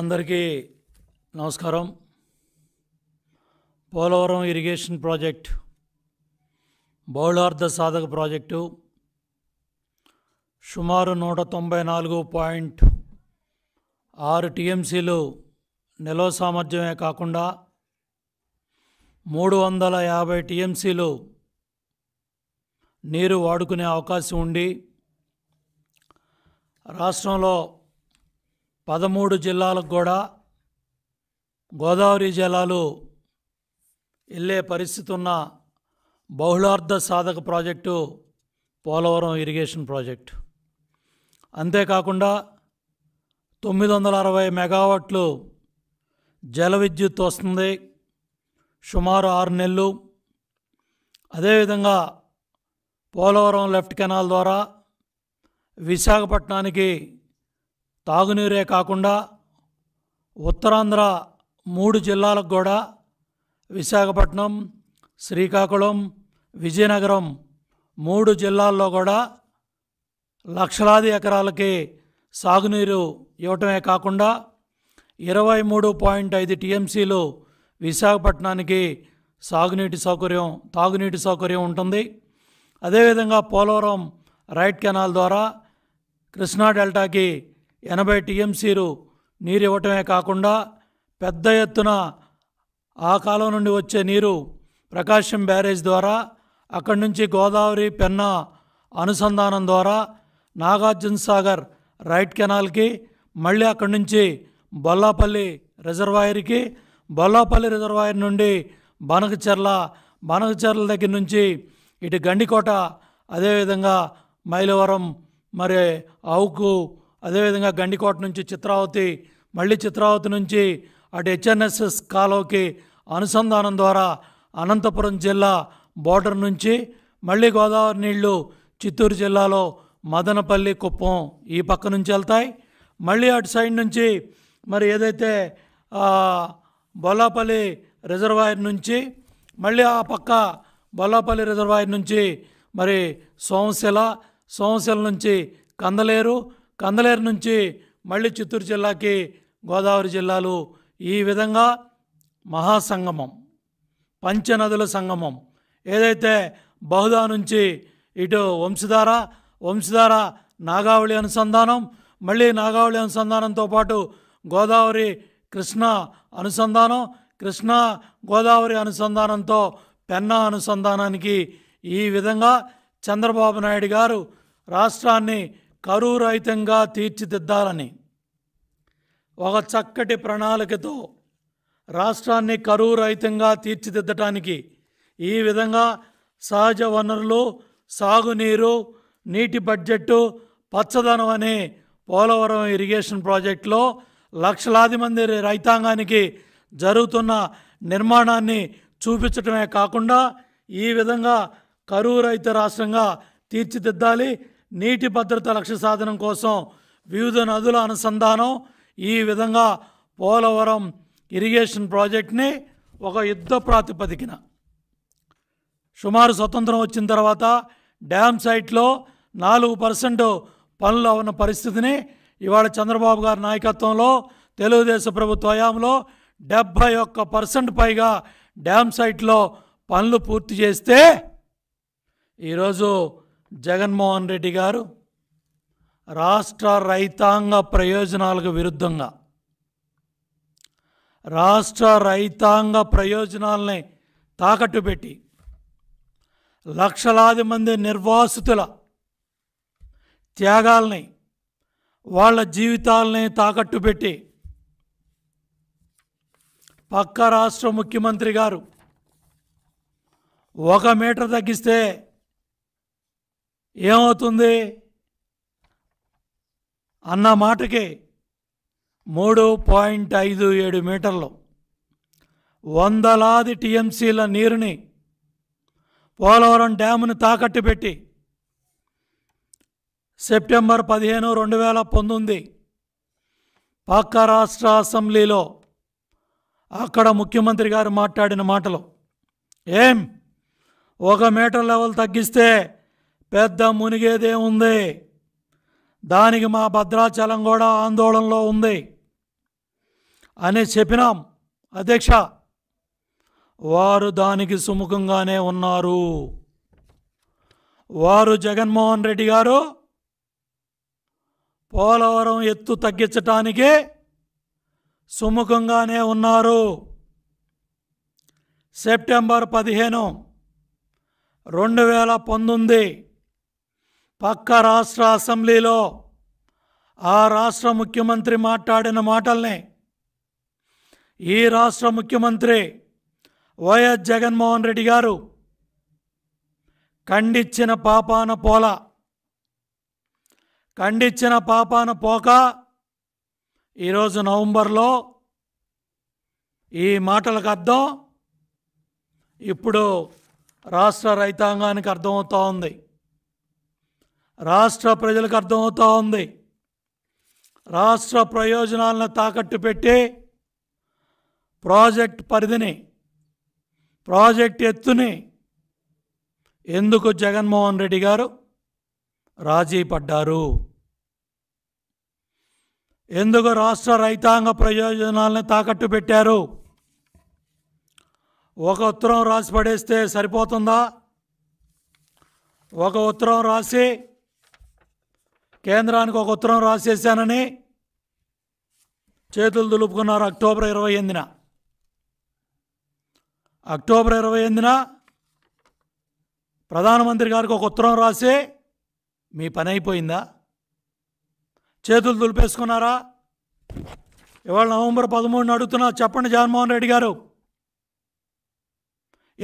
అందరికీ నమస్కారం Polavaram irrigation project బౌళార్థ సాధక ప్రాజెక్టు సుమారు నూట తొంభై నాలుగు పాయింట్ ఆరు టీఎంసీలు నిల్వ సామర్థ్యమే కాకుండా మూడు వందల యాభై టీఎంసీలు నీరు వాడుకునే అవకాశం ఉండి రాష్ట్రంలో పదమూడు జిల్లాలకు కూడా గోదావరి జలాలు వెళ్ళే పరిస్థితి ఉన్న బహుళార్థ సాధక ప్రాజెక్టు పోలవరం ఇరిగేషన్ ప్రాజెక్టు అంతేకాకుండా తొమ్మిది వందల అరవై మెగావాట్లు జల విద్యుత్ వస్తుంది సుమారు ఆరు నెలలు అదేవిధంగా పోలవరం లెఫ్ట్ కెనాల్ ద్వారా విశాఖపట్నానికి తాగునీరే కాకుండా ఉత్తరాంధ్ర మూడు జిల్లాలకు కూడా విశాఖపట్నం శ్రీకాకుళం విజయనగరం మూడు జిల్లాల్లో కూడా లక్షలాది ఎకరాలకి సాగునీరు ఇవ్వటమే కాకుండా ఇరవై మూడు పాయింట్ ఐదు టీఎంసీలు విశాఖపట్నానికి సాగునీటి సౌకర్యం తాగునీటి సౌకర్యం ఉంటుంది అదేవిధంగా పోలవరం రైట్ కెనాల్ ద్వారా కృష్ణా డెల్టాకి ఎనభై టీఎంసీలు నీరు ఇవ్వటమే కాకుండా పెద్ద ఎత్తున ఆ కాలం నుండి వచ్చే నీరు ప్రకాశం బ్యారేజ్ ద్వారా అక్కడి నుంచి గోదావరి పెన్న అనుసంధానం ద్వారా నాగార్జున సాగర్ రైట్ కెనాల్కి మళ్ళీ అక్కడి నుంచి బొల్లాపల్లి రిజర్వాయర్కి బొల్లాపల్లి రిజర్వాయర్ నుండి బనకచెర్ల బనకచెర్ల దగ్గర నుంచి ఇటు గండికోట అదేవిధంగా మైలవరం మరి అవుకు అదేవిధంగా గండికోట నుంచి చిత్రావతి మళ్ళీ చిత్రావతి నుంచి అటు హెచ్ఎన్ఎస్ఎస్ కాలోకి అనుసంధానం ద్వారా అనంతపురం జిల్లా బోర్డర్ నుంచి మళ్ళీ గోదావరి నీళ్లు చిత్తూరు జిల్లాలో మదనపల్లి కుప్పం ఈ పక్క నుంచి వెళ్తాయి మళ్ళీ అటు సైడ్ నుంచి మరి ఏదైతే బొల్లాపల్లి రిజర్వాయర్ నుంచి మళ్ళీ ఆ పక్క బొల్లాపల్లి రిజర్వాయర్ నుంచి మరి సోమశిల సోమశిల నుంచి కందలేరు కందలేరు నుంచి మళ్ళీ చిత్తూరు జిల్లాకి గోదావరి జిల్లాలు ఈ విధంగా మహాసంగమం పంచనదుల సంగమం ఏదైతే బహుదా నుంచి ఇటు వంశధార వంశధార నాగావళి అనుసంధానం మళ్ళీ నాగావళి అనుసంధానంతో పాటు గోదావరి కృష్ణ అనుసంధానం కృష్ణ గోదావరి అనుసంధానంతో పెన్నా అనుసంధానానికి ఈ విధంగా చంద్రబాబు నాయుడు గారు రాష్ట్రాన్ని కరువు రహితంగా తీర్చిదిద్దాలని ఒక చక్కటి ప్రణాళికతో రాష్ట్రాన్ని కరువు రహితంగా తీర్చిదిద్దటానికి ఈ విధంగా సహజ వనరులు సాగునీరు నీటి బడ్జెట్టు పచ్చదనం అనే పోలవరం ఇరిగేషన్ ప్రాజెక్టులో లక్షలాది మంది రైతాంగానికి జరుగుతున్న నిర్మాణాన్ని చూపించటమే కాకుండా ఈ విధంగా కరువు రహిత రాష్ట్రంగా తీర్చిదిద్దాలి నీటి భద్రత లక్ష్య సాధనం కోసం వివిధ నదుల అనుసంధానం ఈ విధంగా పోలవరం ఇరిగేషన్ ప్రాజెక్ట్ని ఒక యుద్ధ ప్రాతిపదికన సుమారు స్వతంత్రం వచ్చిన తర్వాత డ్యామ్ సైట్లో నాలుగు పర్సెంట్ పనులు ఉన్న పరిస్థితిని ఇవాళ చంద్రబాబు గారి నాయకత్వంలో తెలుగుదేశం ప్రభుత్వ హయాంలో డెబ్భై ఒక్క పర్సెంట్ పైగా డ్యామ్ సైట్లో పనులు పూర్తి చేస్తే ఈరోజు జగన్మోహన్ రెడ్డి గారు రాష్ట్ర రైతాంగ ప్రయోజనాలకు విరుద్ధంగా రాష్ట్ర రైతాంగ ప్రయోజనాలని తాకట్టు పెట్టి లక్షలాది మంది నిర్వాసితుల త్యాగాల్ని వాళ్ళ జీవితాలని తాకట్టు పెట్టి పక్క రాష్ట్ర ముఖ్యమంత్రి గారు ఒక మీటర్ తగ్గిస్తే ఏమవుతుంది అన్న మాటకి మూడు పాయింట్ ఐదు ఏడు మీటర్లు వందలాది టీఎంసీల నీరుని పోలవరం డ్యామును తాకట్టు పెట్టి సెప్టెంబర్ పదిహేను రెండు వేల పంతొమ్మిది పక్క రాష్ట్ర అసెంబ్లీలో అక్కడ ముఖ్యమంత్రి గారు మాట్లాడిన మాటలు ఏం ఒక మీటర్ లెవెల్ తగ్గిస్తే పెద్ద మునిగేదే ఉంది దానికి మా భద్రాచలం కూడా ఆందోళనలో ఉంది అని చెప్పినాం అధ్యక్ష వారు దానికి సుముఖంగానే ఉన్నారు వారు జగన్మోహన్ రెడ్డి గారు పోలవరం ఎత్తు తగ్గించటానికి సుముఖంగానే ఉన్నారు సెప్టెంబర్ పదిహేను రెండు వేల పంతొమ్మిది పక్క రాష్ట్ర అసెంబ్లీలో ఆ రాష్ట్ర ముఖ్యమంత్రి మాట్లాడిన మాటల్ని ఈ రాష్ట్ర ముఖ్యమంత్రి వైఎస్ జగన్మోహన్ రెడ్డి గారు ఖండించిన పాపాన పోల ఖండించిన పాపాన పోక ఈరోజు నవంబర్లో ఈ మాటలకు అర్థం ఇప్పుడు రాష్ట్ర రైతాంగానికి అర్థమవుతూ ఉంది రాష్ట్ర ప్రజలకు అర్థమవుతూ ఉంది రాష్ట్ర ప్రయోజనాలను తాకట్టు పెట్టి ప్రాజెక్ట్ పరిధిని ప్రాజెక్ట్ ఎత్తుని ఎందుకు జగన్మోహన్ రెడ్డి గారు రాజీ పడ్డారు ఎందుకు రాష్ట్ర రైతాంగ ప్రయోజనాలను తాకట్టు పెట్టారు ఒక ఉత్తరం రాసి పడేస్తే సరిపోతుందా ఒక ఉత్తరం రాసి కేంద్రానికి ఒక ఉత్తరం రాసేసానని చేతులు దులుపుకున్నారు అక్టోబర్ ఇరవై ఎనిమిదిన అక్టోబర్ ఇరవై ఎనిమిదిన ప్రధానమంత్రి గారికి ఒక ఉత్తరం రాసి మీ పని అయిపోయిందా చేతులు దులిపేసుకున్నారా ఇవాళ నవంబర్ పదమూడున అడుగుతున్నా చెప్పండి జగన్మోహన్ రెడ్డి గారు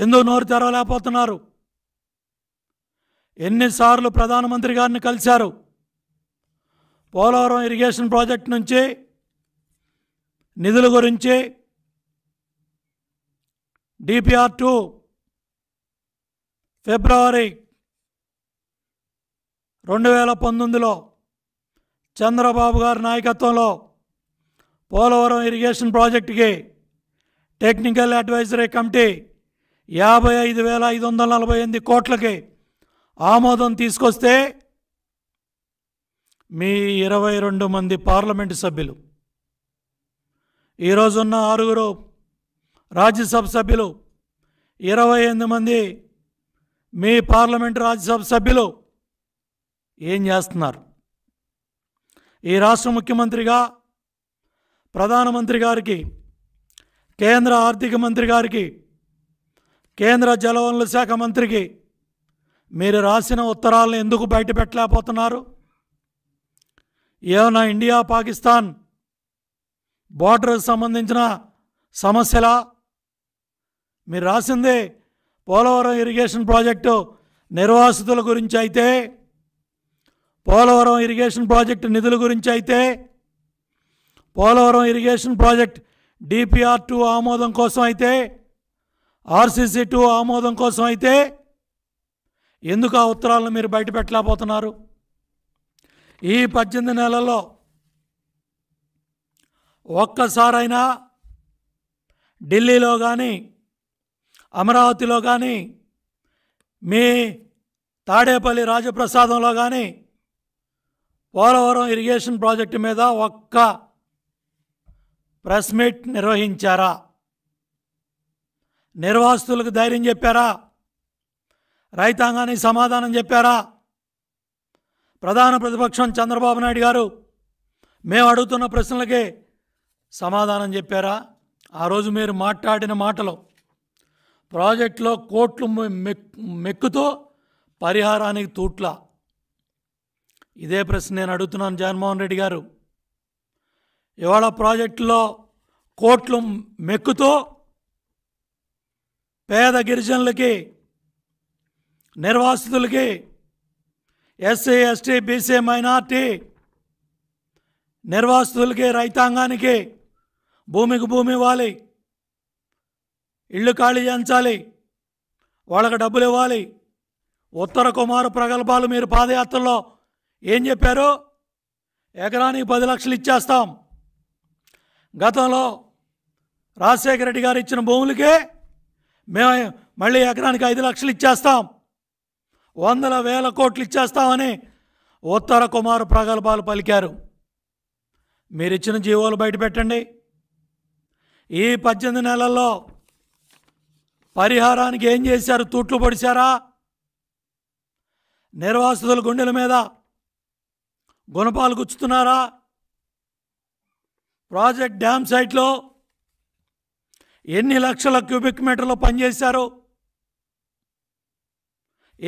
ఎందుకు నోరు తెరవలేకపోతున్నారు ఎన్నిసార్లు ప్రధానమంత్రి గారిని కలిశారు పోలవరం ఇరిగేషన్ ప్రాజెక్ట్ నుంచి నిధుల గురించి డిపిఆర్ టూ ఫిబ్రవరి రెండు వేల పంతొమ్మిదిలో చంద్రబాబు గారి నాయకత్వంలో పోలవరం ఇరిగేషన్ ప్రాజెక్టుకి టెక్నికల్ అడ్వైజరీ కమిటీ యాభై ఐదు వేల ఐదు వందల నలభై ఎనిమిది కోట్లకి ఆమోదం తీసుకొస్తే మీ ఇరవై రెండు మంది పార్లమెంటు సభ్యులు ఈరోజున్న ఆరుగురు రాజ్యసభ సభ్యులు ఇరవై ఎనిమిది మంది మీ పార్లమెంటు రాజ్యసభ సభ్యులు ఏం చేస్తున్నారు ఈ రాష్ట్ర ముఖ్యమంత్రిగా ప్రధానమంత్రి గారికి కేంద్ర ఆర్థిక మంత్రి గారికి కేంద్ర జలవనరుల శాఖ మంత్రికి మీరు రాసిన ఉత్తరాలను ఎందుకు బయట పెట్టలేకపోతున్నారు ఏమైనా ఇండియా పాకిస్తాన్ బార్డర్కి సంబంధించిన సమస్యలా మీరు రాసిందే పోలవరం ఇరిగేషన్ ప్రాజెక్టు నిర్వాసితుల గురించి అయితే పోలవరం ఇరిగేషన్ ప్రాజెక్టు నిధుల గురించి అయితే పోలవరం ఇరిగేషన్ ప్రాజెక్ట్ డిపిఆర్ టూ ఆమోదం కోసం అయితే ఆర్సీసీ టూ ఆమోదం కోసం అయితే ఎందుకు ఆ ఉత్తరాలను మీరు బయట పెట్టలేకపోతున్నారు ఈ పద్దెనిమిది నెలల్లో ఒక్కసారైనా ఢిల్లీలో కానీ అమరావతిలో కానీ మీ తాడేపల్లి రాజప్రసాదంలో కానీ పోలవరం ఇరిగేషన్ ప్రాజెక్టు మీద ఒక్క ప్రెస్ మీట్ నిర్వహించారా నిర్వాసితులకు ధైర్యం చెప్పారా రైతాంగానికి సమాధానం చెప్పారా ప్రధాన ప్రతిపక్షం చంద్రబాబు నాయుడు గారు మేము అడుగుతున్న ప్రశ్నలకే సమాధానం చెప్పారా ఆ రోజు మీరు మాట్లాడిన మాటలు ప్రాజెక్టులో కోట్లు మెక్కుతో పరిహారానికి తూట్ల ఇదే ప్రశ్న నేను అడుగుతున్నాను జగన్మోహన్ రెడ్డి గారు ఇవాళ ప్రాజెక్టులో కోట్లు మెక్కుతో పేద గిరిజనులకి నిర్వాసితులకి ఎస్సీ ఎస్టీ బీసీ మైనార్టీ నిర్వాసితులకి రైతాంగానికి భూమికి భూమి ఇవ్వాలి ఇళ్ళు ఖాళీ చేయించాలి వాళ్ళకి డబ్బులు ఇవ్వాలి ఉత్తర కుమార్ ప్రగల్భాలు మీరు పాదయాత్రలో ఏం చెప్పారు ఎకరానికి పది లక్షలు ఇచ్చేస్తాం గతంలో రాజశేఖర రెడ్డి గారు ఇచ్చిన భూములకే మేము మళ్ళీ ఎకరానికి ఐదు లక్షలు ఇచ్చేస్తాం వందల వేల కోట్లు ఇచ్చేస్తామని ఉత్తర కుమారు ప్రగల్భాలు పలికారు మీరిచ్చిన జీవోలు బయటపెట్టండి ఈ పద్దెనిమిది నెలల్లో పరిహారానికి ఏం చేశారు తూట్లు పొడిచారా నిర్వాసితుల గుండెల మీద గుణపాలు గుచ్చుతున్నారా ప్రాజెక్ట్ డ్యామ్ సైట్లో ఎన్ని లక్షల క్యూబిక్ మీటర్లు పనిచేశారు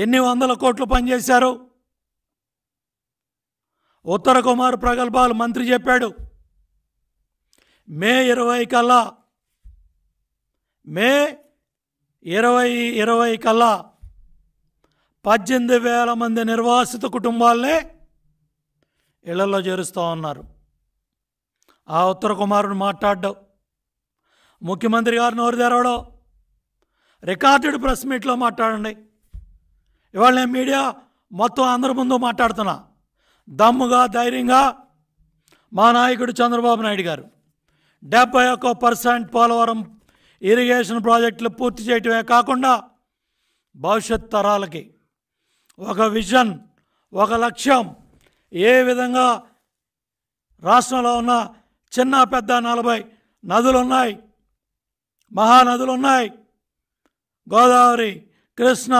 ఎన్ని వందల కోట్లు పనిచేశారు ఉత్తర కుమార్ ప్రగల్భాలు మంత్రి చెప్పాడు మే ఇరవై కల్లా మే ఇరవై ఇరవై కల్లా పద్దెనిమిది వేల మంది నిర్వాసిత కుటుంబాలనే ఇళ్లలో చేరుస్తూ ఉన్నారు ఆ ఉత్తర కుమారుని మాట్లాడడం ముఖ్యమంత్రి గారు నోరు తెరవడం రికార్డెడ్ ప్రెస్ మీట్లో మాట్లాడండి ఇవాళ నేను మీడియా మొత్తం అందరి ముందు మాట్లాడుతున్నా దమ్ముగా ధైర్యంగా మా నాయకుడు చంద్రబాబు నాయుడు గారు డెబ్బై ఒక్క పర్సెంట్ పోలవరం ఇరిగేషన్ ప్రాజెక్టులు పూర్తి చేయటమే కాకుండా భవిష్యత్ తరాలకి ఒక విజన్ ఒక లక్ష్యం ఏ విధంగా రాష్ట్రంలో ఉన్న చిన్న పెద్ద నలభై నదులు ఉన్నాయి మహానదులు ఉన్నాయి గోదావరి కృష్ణ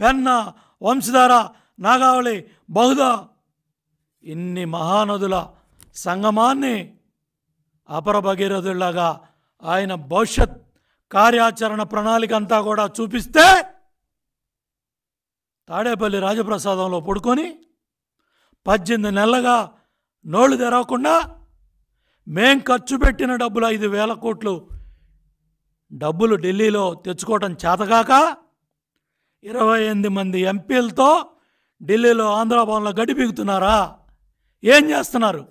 పెన్న వంశధార నాగావళి బహుద ఇన్ని మహానదుల సంగమాన్ని అపర భగీరథుల్లాగా ఆయన భవిష్యత్ కార్యాచరణ ప్రణాళిక అంతా కూడా చూపిస్తే తాడేపల్లి రాజప్రసాదంలో పడుకొని పద్దెనిమిది నెలలుగా నోళ్లు తెరవకుండా మేం ఖర్చు పెట్టిన డబ్బులు ఐదు వేల కోట్లు డబ్బులు ఢిల్లీలో తెచ్చుకోవటం చేతగాక ఇరవై ఎనిమిది మంది ఎంపీలతో ఢిల్లీలో ఆంధ్రభవన్లో గడిపిగుతున్నారా ఏం చేస్తున్నారు